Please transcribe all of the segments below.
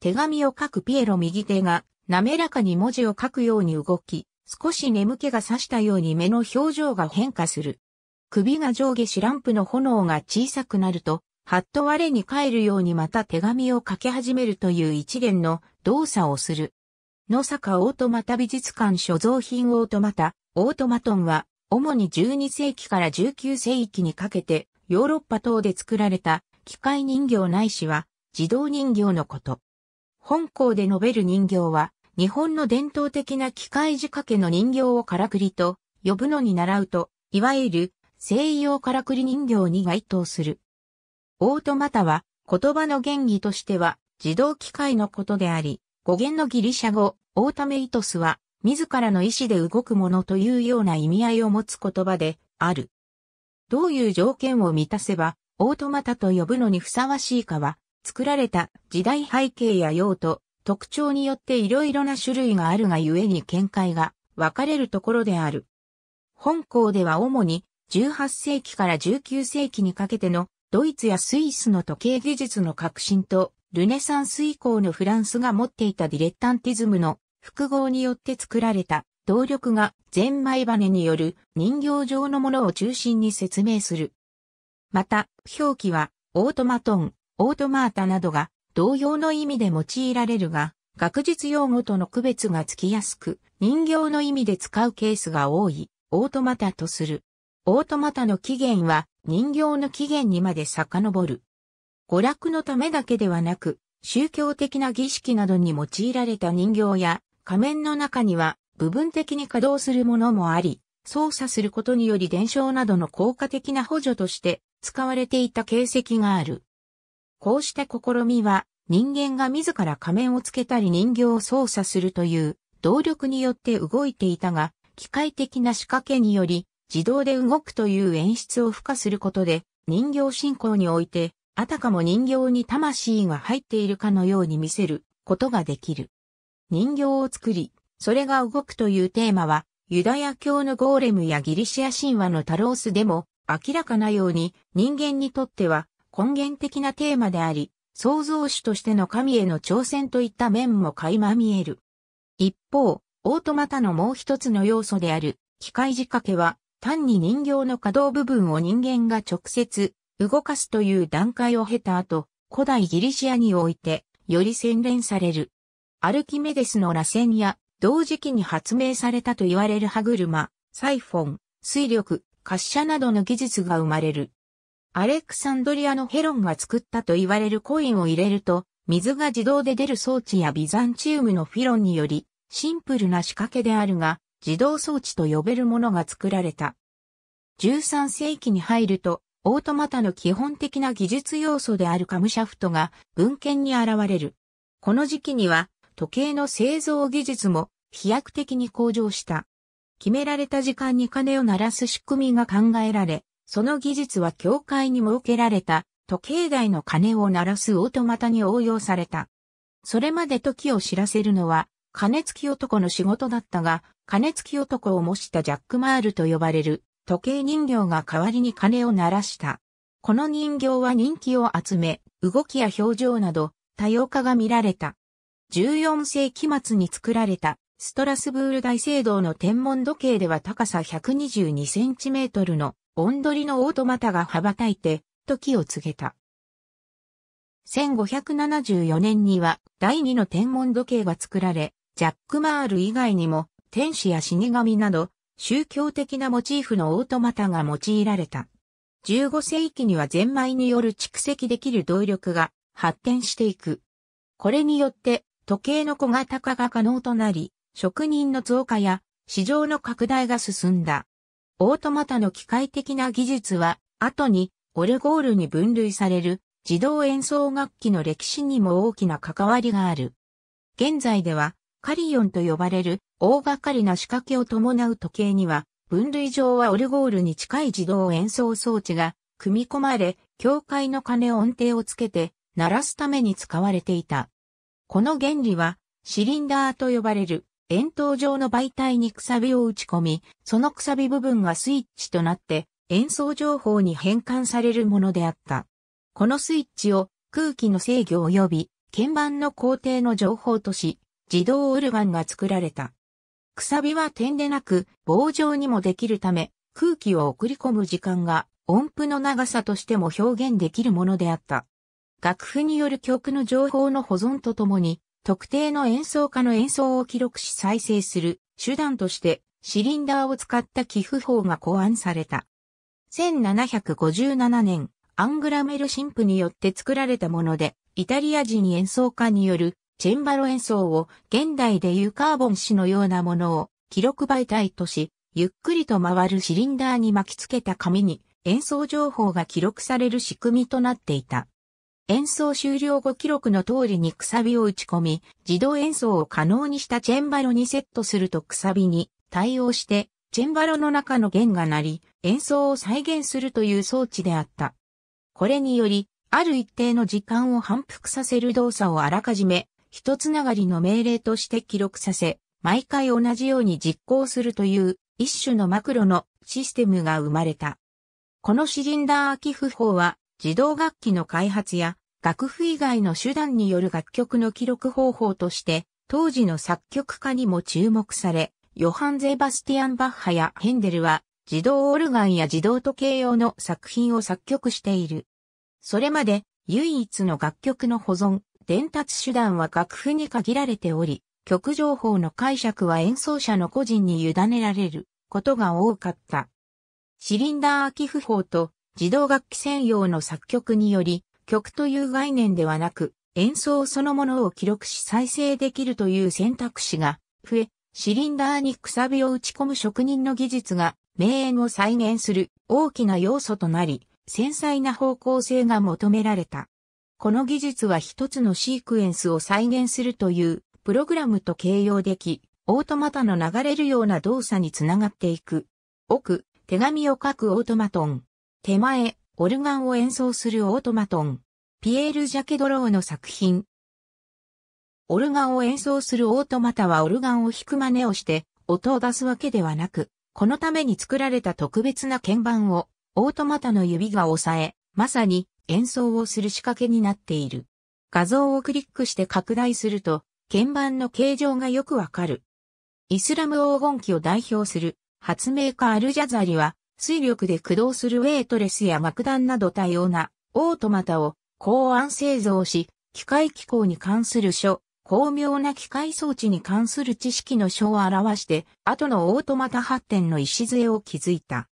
手紙を書くピエロ右手が、滑らかに文字を書くように動き、少し眠気が刺したように目の表情が変化する。首が上下しランプの炎が小さくなると、はっと我に帰るようにまた手紙を書き始めるという一連の動作をする。野坂オートマタ美術館所蔵品オートマタ、オートマトンは、主に12世紀から19世紀にかけて、ヨーロッパ等で作られた機械人形ないしは、自動人形のこと。本校で述べる人形は、日本の伝統的な機械仕掛けの人形をからくりと呼ぶのに習うと、いわゆる西洋からくり人形に該当する。オートマタは言葉の原義としては自動機械のことであり、語源のギリシャ語、オータメイトスは自らの意志で動くものというような意味合いを持つ言葉である。どういう条件を満たせば、オートマタと呼ぶのにふさわしいかは、作られた時代背景や用途、特徴によっていろいろな種類があるがゆえに見解が分かれるところである。本校では主に18世紀から19世紀にかけてのドイツやスイスの時計技術の革新とルネサンス以降のフランスが持っていたディレッタンティズムの複合によって作られた動力がゼンマイバネによる人形状のものを中心に説明する。また、表記はオートマトン、オートマータなどが同様の意味で用いられるが、学術用語との区別がつきやすく、人形の意味で使うケースが多い、オートマタとする。オートマタの起源は人形の起源にまで遡る。娯楽のためだけではなく、宗教的な儀式などに用いられた人形や仮面の中には部分的に稼働するものもあり、操作することにより伝承などの効果的な補助として使われていた形跡がある。こうした試みは人間が自ら仮面をつけたり人形を操作するという動力によって動いていたが、機械的な仕掛けにより自動で動くという演出を付加することで人形信仰においてあたかも人形に魂が入っているかのように見せることができる。人形を作り、それが動くというテーマはユダヤ教のゴーレムやギリシア神話のタロースでも明らかなように人間にとっては根源的なテーマであり、創造主としての神への挑戦といった面も垣間見える。一方、オートマタのもう一つの要素である、機械仕掛けは、単に人形の可動部分を人間が直接動かすという段階を経た後、古代ギリシアにおいて、より洗練される。アルキメデスの螺旋や、同時期に発明されたと言われる歯車、サイフォン、水力、滑車などの技術が生まれる。アレクサンドリアのヘロンが作ったと言われるコインを入れると、水が自動で出る装置やビザンチウムのフィロンにより、シンプルな仕掛けであるが、自動装置と呼べるものが作られた。13世紀に入ると、オートマタの基本的な技術要素であるカムシャフトが文献に現れる。この時期には、時計の製造技術も飛躍的に向上した。決められた時間に鐘を鳴らす仕組みが考えられ、その技術は教会に設けられた時計台の鐘を鳴らすオートマタに応用された。それまで時を知らせるのは、鐘付き男の仕事だったが、鐘付き男を模したジャック・マールと呼ばれる時計人形が代わりに鐘を鳴らした。この人形は人気を集め、動きや表情など多様化が見られた。14世紀末に作られたストラスブール大聖堂の天文時計では高さ122センチメートルのおんどりのオートマタが羽ばたいて、時を告げた。1574年には第二の天文時計が作られ、ジャック・マール以外にも天使や死神など宗教的なモチーフのオートマタが用いられた。15世紀にはゼンマイによる蓄積できる動力が発展していく。これによって時計の小型化が可能となり、職人の増加や市場の拡大が進んだ。オートマタの機械的な技術は、後にオルゴールに分類される自動演奏楽器の歴史にも大きな関わりがある。現在では、カリオンと呼ばれる大掛かりな仕掛けを伴う時計には、分類上はオルゴールに近い自動演奏装置が組み込まれ、教会の鐘音程をつけて鳴らすために使われていた。この原理はシリンダーと呼ばれる円筒状の媒体にくさびを打ち込み、そのくさび部分がスイッチとなって演奏情報に変換されるものであった。このスイッチを空気の制御及び鍵盤の工程の情報とし、自動オルガンが作られた。くさびは点でなく棒状にもできるため、空気を送り込む時間が音符の長さとしても表現できるものであった。楽譜による曲の情報の保存とともに、特定の演奏家の演奏を記録し再生する手段としてシリンダーを使った寄付法が考案された。1757年、アングラメル神父によって作られたもので、イタリア人演奏家によるチェンバロ演奏を現代でいうカーボン紙のようなものを記録媒体とし、ゆっくりと回るシリンダーに巻き付けた紙に演奏情報が記録される仕組みとなっていた。演奏終了後記録の通りにくさびを打ち込み、自動演奏を可能にしたチェンバロにセットするとくさびに対応して、チェンバロの中の弦が鳴り、演奏を再現するという装置であった。これにより、ある一定の時間を反復させる動作をあらかじめ、一つながりの命令として記録させ、毎回同じように実行するという一種のマクロのシステムが生まれた。このシリンダーき付法は自動楽器の開発や楽譜以外の手段による楽曲の記録方法として、当時の作曲家にも注目され、ヨハン・ゼバスティアン・バッハやヘンデルは、自動オルガンや自動時計用の作品を作曲している。それまで、唯一の楽曲の保存、伝達手段は楽譜に限られており、曲情報の解釈は演奏者の個人に委ねられることが多かった。シリンダー空き譜法と児童楽器専用の作曲により、曲という概念ではなく、演奏そのものを記録し再生できるという選択肢が増え、シリンダーにくさびを打ち込む職人の技術が名演を再現する大きな要素となり、繊細な方向性が求められた。この技術は一つのシークエンスを再現するというプログラムと形容でき、オートマタの流れるような動作につながっていく。奥、手紙を書くオートマトン。手前、オルガンを演奏するオートマトン。ピエール・ジャケドローの作品。オルガンを演奏するオートマタはオルガンを弾く真似をして音を出すわけではなく、このために作られた特別な鍵盤をオートマタの指が押さえ、まさに演奏をする仕掛けになっている。画像をクリックして拡大すると、鍵盤の形状がよくわかる。イスラム黄金期を代表する発明家アルジャザリは水力で駆動するウェイトレスや爆弾など多様なオートマタを公安製造し、機械機構に関する書、巧妙な機械装置に関する知識の書を表して、後のオートマタ発展の礎を築いた。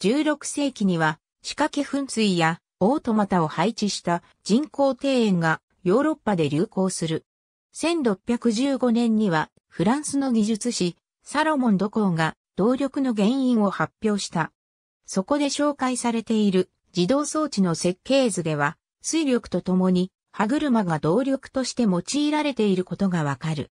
16世紀には、仕掛け噴水やオートマタを配置した人工庭園がヨーロッパで流行する。1615年には、フランスの技術士、サロモン・ドコーが動力の原因を発表した。そこで紹介されている自動装置の設計図では、水力とともに歯車が動力として用いられていることがわかる。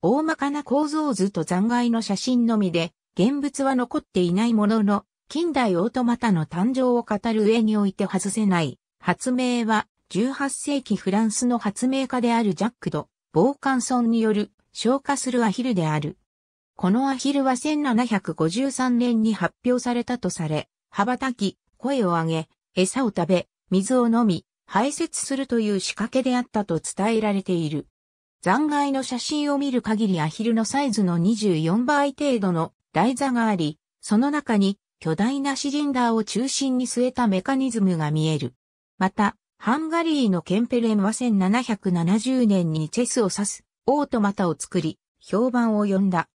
大まかな構造図と残骸の写真のみで、現物は残っていないものの、近代オートマタの誕生を語る上において外せない発明は、18世紀フランスの発明家であるジャック・ド・ボーカンソンによる消化するアヒルである。このアヒルは1753年に発表されたとされ、羽ばたき、声を上げ、餌を食べ、水を飲み、排泄するという仕掛けであったと伝えられている。残骸の写真を見る限りアヒルのサイズの24倍程度の台座があり、その中に巨大なシリンダーを中心に据えたメカニズムが見える。また、ハンガリーのケンペレンは1770年にチェスを指すオートマタを作り、評判を呼んだ。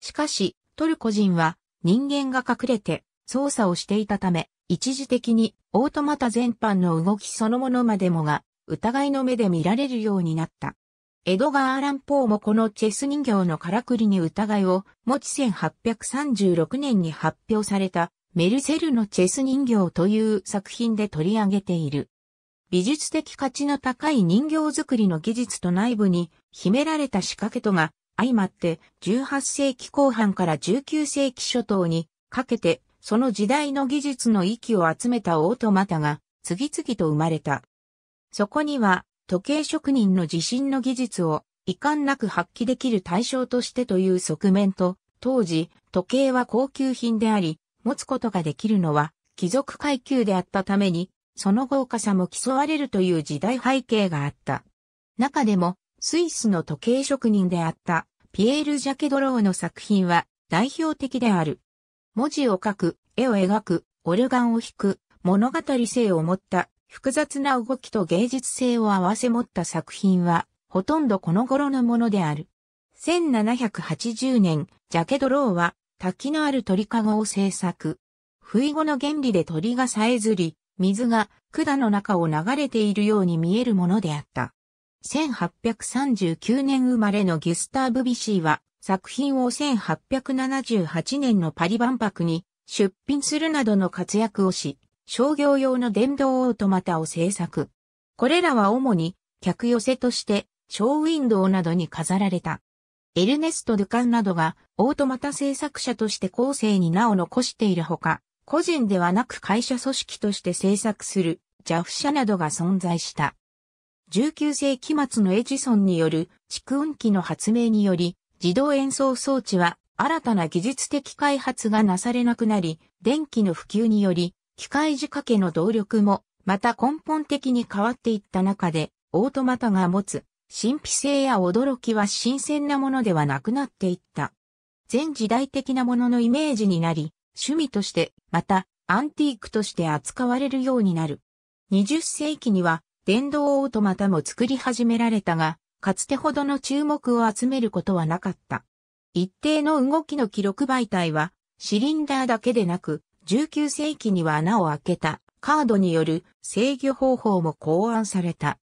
しかし、トルコ人は人間が隠れて操作をしていたため、一時的にオートマタ全般の動きそのものまでもが疑いの目で見られるようになった。エドガー・アラン・ポーもこのチェス人形のからくりに疑いを持ち1836年に発表されたメルセルのチェス人形という作品で取り上げている。美術的価値の高い人形作りの技術と内部に秘められた仕掛けとが相まって18世紀後半から19世紀初頭にかけてその時代の技術の域を集めたオートマタが次々と生まれた。そこには時計職人の自身の技術を遺憾なく発揮できる対象としてという側面と、当時時計は高級品であり、持つことができるのは貴族階級であったために、その豪華さも競われるという時代背景があった。中でも、スイスの時計職人であったピエール・ジャケドローの作品は代表的である。文字を書く、絵を描く、オルガンを弾く、物語性を持った複雑な動きと芸術性を併せ持った作品はほとんどこの頃のものである。1780年、ジャケドローは滝のある鳥かごを制作。不意後の原理で鳥がさえずり、水が管の中を流れているように見えるものであった。1839年生まれのギュスターブ・ビシーは作品を1878年のパリ万博に出品するなどの活躍をし、商業用の電動オートマタを制作。これらは主に客寄せとしてショーウィンドウなどに飾られた。エルネスト・ドゥカンなどがオートマタ制作者として後世に名を残しているほか、個人ではなく会社組織として制作する JAF 社などが存在した。19世紀末のエジソンによる蓄音機の発明により、自動演奏装置は新たな技術的開発がなされなくなり、電気の普及により、機械仕掛けの動力も、また根本的に変わっていった中で、オートマタが持つ、神秘性や驚きは新鮮なものではなくなっていった。全時代的なもののイメージになり、趣味として、また、アンティークとして扱われるようになる。20世紀には、電動オートマタも作り始められたが、かつてほどの注目を集めることはなかった。一定の動きの記録媒体は、シリンダーだけでなく、19世紀には穴を開けたカードによる制御方法も考案された。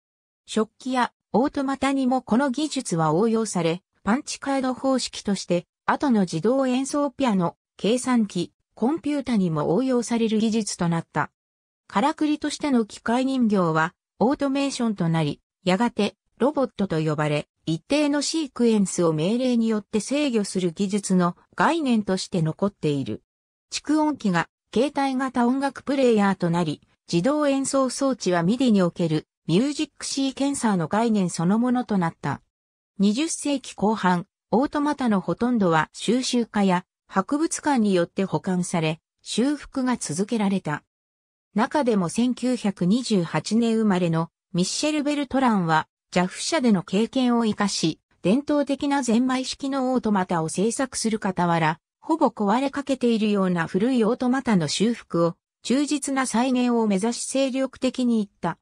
食器やオートマタにもこの技術は応用され、パンチカード方式として、後の自動演奏ピアノ、計算機、コンピュータにも応用される技術となった。からくりとしての機械人形は、オートメーションとなり、やがてロボットと呼ばれ、一定のシークエンスを命令によって制御する技術の概念として残っている。蓄音機が携帯型音楽プレイヤーとなり、自動演奏装置は MIDI におけるミュージックシーケンサーの概念そのものとなった。20世紀後半、オートマタのほとんどは収集家や博物館によって保管され、修復が続けられた。中でも1928年生まれのミッシェル・ベルトランは、ジャフ社での経験を活かし、伝統的なゼンマイ式のオートマタを製作する傍ら、ほぼ壊れかけているような古いオートマタの修復を、忠実な再現を目指し精力的に行った。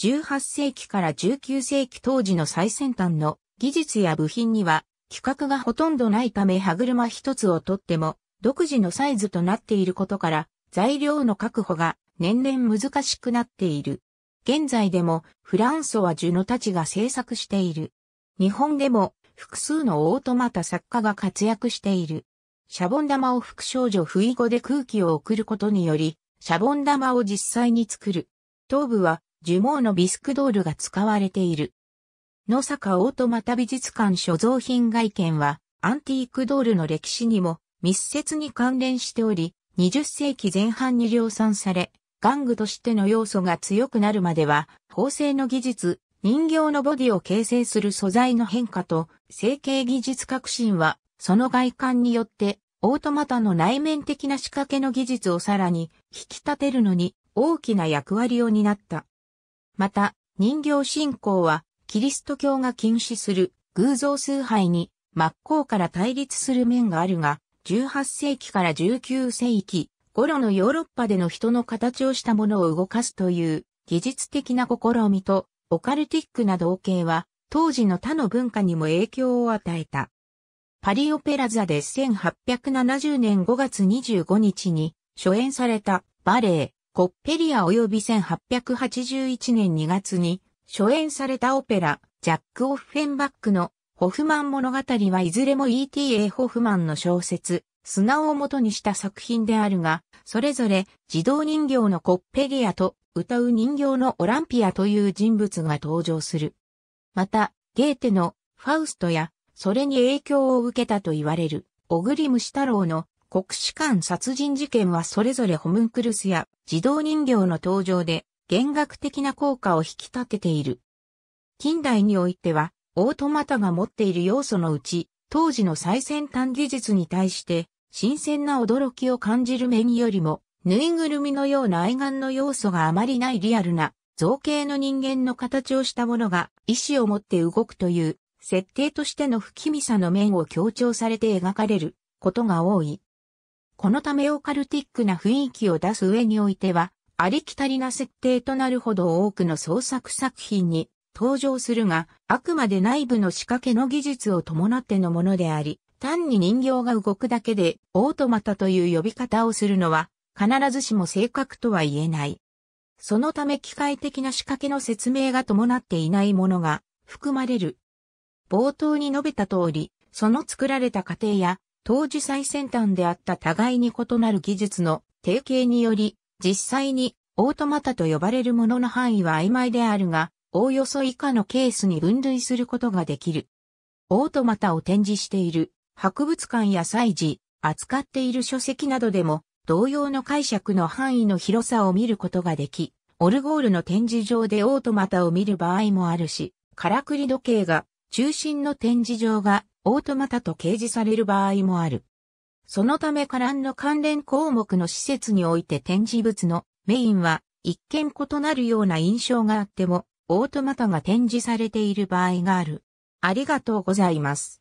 18世紀から19世紀当時の最先端の技術や部品には、規格がほとんどないため歯車一つをとっても、独自のサイズとなっていることから、材料の確保が年々難しくなっている。現在でもフランソワ・ジュノたちが制作している。日本でも複数のオートマタ作家が活躍している。シャボン玉を副少女不意語で空気を送ることにより、シャボン玉を実際に作る。頭部は呪毛のビスクドールが使われている。野坂オートマタ美術館所蔵品外見は、アンティークドールの歴史にも密接に関連しており、20世紀前半に量産され、玩具としての要素が強くなるまでは、縫製の技術、人形のボディを形成する素材の変化と、成形技術革新は、その外観によって、オートマタの内面的な仕掛けの技術をさらに引き立てるのに大きな役割を担った。また、人形信仰は、キリスト教が禁止する偶像崇拝に真っ向から対立する面があるが、18世紀から19世紀、ゴロのヨーロッパでの人の形をしたものを動かすという技術的な試みとオカルティックな同型は当時の他の文化にも影響を与えた。パリオペラ座で1870年5月25日に初演されたバレエコッペリア及び1881年2月に初演されたオペラジャック・オッフェンバックのホフマン物語はいずれも E.T.A. ホフマンの小説砂を元にした作品であるが、それぞれ自動人形のコッペリアと歌う人形のオランピアという人物が登場する。また、ゲーテのファウストや、それに影響を受けたと言われる、オグリムシ太郎の国士官殺人事件はそれぞれホムンクルスや自動人形の登場で弦楽的な効果を引き立てている。近代においては、オートマタが持っている要素のうち、当時の最先端技術に対して新鮮な驚きを感じる面よりも、ぬいぐるみのような愛玩の要素があまりないリアルな造形の人間の形をしたものが意志を持って動くという設定としての不気味さの面を強調されて描かれることが多い。このためオカルティックな雰囲気を出す上においては、ありきたりな設定となるほど多くの創作作品に登場するが、あくまで内部の仕掛けの技術を伴ってのものであり、単に人形が動くだけで、オートマタという呼び方をするのは、必ずしも正確とは言えない。そのため機械的な仕掛けの説明が伴っていないものが含まれる。冒頭に述べた通り、その作られた過程や、当時最先端であった互いに異なる技術の提携により、実際にオートマタと呼ばれるものの範囲は曖昧であるが、おおよそ以下のケースに分類することができる。オートマタを展示している博物館や祭事、扱っている書籍などでも、同様の解釈の範囲の広さを見ることができ、オルゴールの展示場でオートマタを見る場合もあるし、からくり時計が、中心の展示場がオートマタと掲示される場合もある。そのためカランの関連項目の施設において展示物のメインは一見異なるような印象があってもオートマタが展示されている場合がある。ありがとうございます。